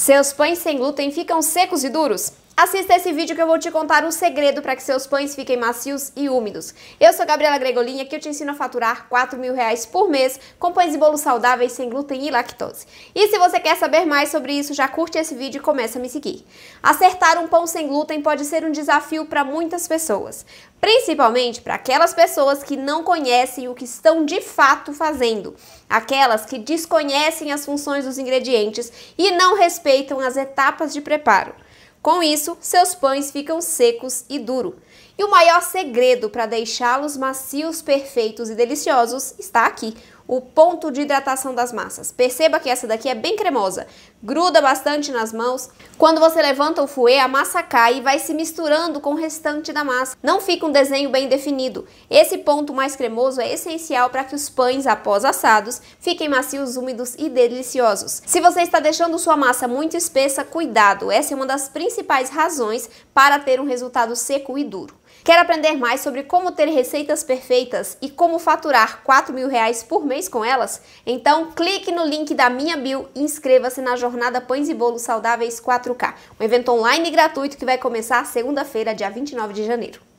Seus pães sem glúten ficam secos e duros? Assista esse vídeo que eu vou te contar um segredo para que seus pães fiquem macios e úmidos. Eu sou Gabriela Gregolin e aqui eu te ensino a faturar 4 mil reais por mês com pães e bolos saudáveis sem glúten e lactose. E se você quer saber mais sobre isso, já curte esse vídeo e começa a me seguir. Acertar um pão sem glúten pode ser um desafio para muitas pessoas, principalmente para aquelas pessoas que não conhecem o que estão de fato fazendo, aquelas que desconhecem as funções dos ingredientes e não respeitam as etapas de preparo. Com isso, seus pães ficam secos e duros. E o maior segredo para deixá-los macios, perfeitos e deliciosos está aqui o ponto de hidratação das massas. Perceba que essa daqui é bem cremosa, gruda bastante nas mãos. Quando você levanta o fouet, a massa cai e vai se misturando com o restante da massa. Não fica um desenho bem definido. Esse ponto mais cremoso é essencial para que os pães, após assados, fiquem macios, úmidos e deliciosos. Se você está deixando sua massa muito espessa, cuidado. Essa é uma das principais razões para ter um resultado seco e duro. Quer aprender mais sobre como ter receitas perfeitas e como faturar 4 mil reais por mês com elas? Então clique no link da minha bio e inscreva-se na jornada Pães e Bolos Saudáveis 4K, um evento online gratuito que vai começar segunda-feira, dia 29 de janeiro.